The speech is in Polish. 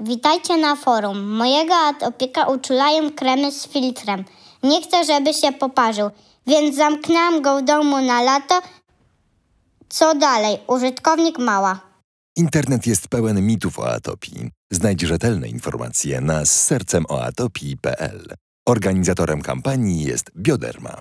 Witajcie na forum. Mojego atopika opieka uczulają kremy z filtrem. Nie chcę, żeby się poparzył, więc zamknęłam go w domu na lato. Co dalej? Użytkownik mała. Internet jest pełen mitów o atopii. Znajdź rzetelne informacje na sercemoatopii.pl. Organizatorem kampanii jest Bioderma.